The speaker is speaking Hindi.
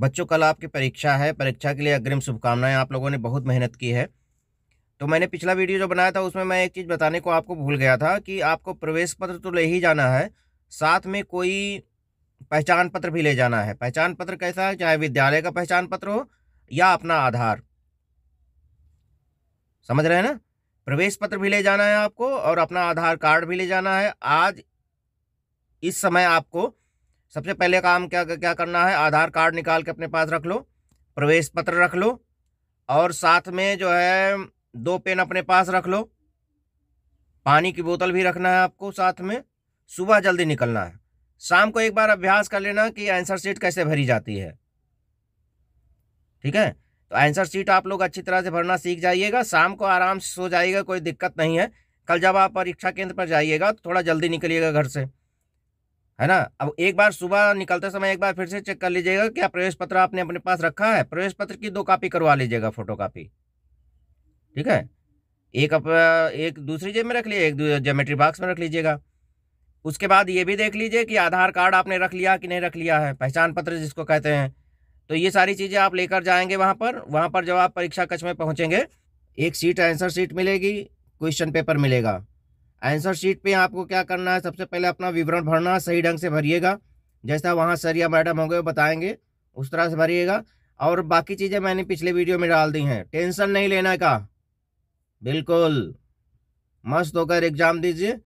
बच्चों कल आपकी परीक्षा है परीक्षा के लिए अग्रिम शुभकामनाएं आप लोगों ने बहुत मेहनत की है तो मैंने पिछला वीडियो जो बनाया था उसमें मैं एक चीज़ बताने को आपको भूल गया था कि आपको प्रवेश पत्र तो ले ही जाना है साथ में कोई पहचान पत्र भी ले जाना है पहचान पत्र कैसा है चाहे विद्यालय का पहचान पत्र हो या अपना आधार समझ रहे हैं ना प्रवेश पत्र भी ले जाना है आपको और अपना आधार कार्ड भी ले जाना है आज इस समय आपको सबसे पहले काम क्या क्या करना है आधार कार्ड निकाल के अपने पास रख लो प्रवेश पत्र रख लो और साथ में जो है दो पेन अपने पास रख लो पानी की बोतल भी रखना है आपको साथ में सुबह जल्दी निकलना है शाम को एक बार अभ्यास कर लेना कि आंसर शीट कैसे भरी जाती है ठीक है तो आंसर शीट आप लोग अच्छी तरह से भरना सीख जाइएगा शाम को आराम से सो जाइएगा कोई दिक्कत नहीं है कल जब आप परीक्षा केंद्र पर जाइएगा तो थोड़ा जल्दी निकलिएगा घर से है ना अब एक बार सुबह निकलते समय एक बार फिर से चेक कर लीजिएगा क्या प्रवेश पत्र आपने अपने पास रखा है प्रवेश पत्र की दो कापी करवा लीजिएगा फोटो कापी ठीक है एक अप, एक दूसरी जेब में रख लीजिए एक जोमेट्री बॉक्स में रख लीजिएगा उसके बाद ये भी देख लीजिए कि आधार कार्ड आपने रख लिया कि नहीं रख लिया है पहचान पत्र जिसको कहते हैं तो ये सारी चीज़ें आप लेकर जाएंगे वहाँ पर वहाँ पर जब आप परीक्षा कक्ष में पहुँचेंगे एक सीट आंसर सीट मिलेगी क्वेश्चन पेपर मिलेगा आंसर शीट पे आपको क्या करना है सबसे पहले अपना विवरण भरना सही ढंग से भरिएगा जैसा वहाँ सर या मैडम होंगे बताएंगे उस तरह से भरिएगा और बाकी चीज़ें मैंने पिछले वीडियो में डाल दी हैं टेंशन नहीं लेना का बिल्कुल मस्त होकर एग्ज़ाम दीजिए